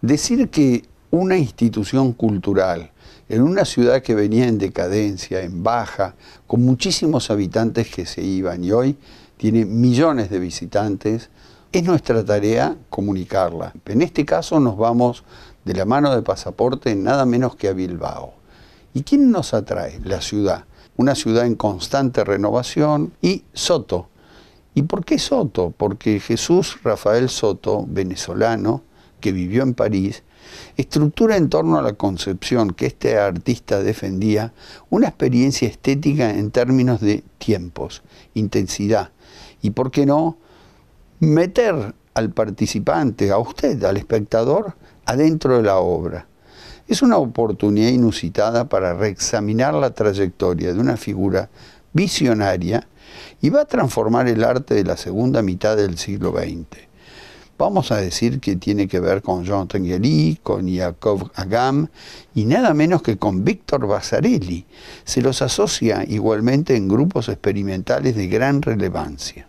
Decir que una institución cultural en una ciudad que venía en decadencia, en baja, con muchísimos habitantes que se iban y hoy tiene millones de visitantes, es nuestra tarea comunicarla. En este caso nos vamos de la mano de pasaporte nada menos que a Bilbao. ¿Y quién nos atrae? La ciudad. Una ciudad en constante renovación y Soto. ¿Y por qué Soto? Porque Jesús Rafael Soto, venezolano, que vivió en París, estructura en torno a la concepción que este artista defendía una experiencia estética en términos de tiempos, intensidad y, por qué no, meter al participante, a usted, al espectador, adentro de la obra. Es una oportunidad inusitada para reexaminar la trayectoria de una figura visionaria y va a transformar el arte de la segunda mitad del siglo XX vamos a decir que tiene que ver con Jean Tengeli, con Jacob Agam y nada menos que con Víctor Vasarelli. Se los asocia igualmente en grupos experimentales de gran relevancia.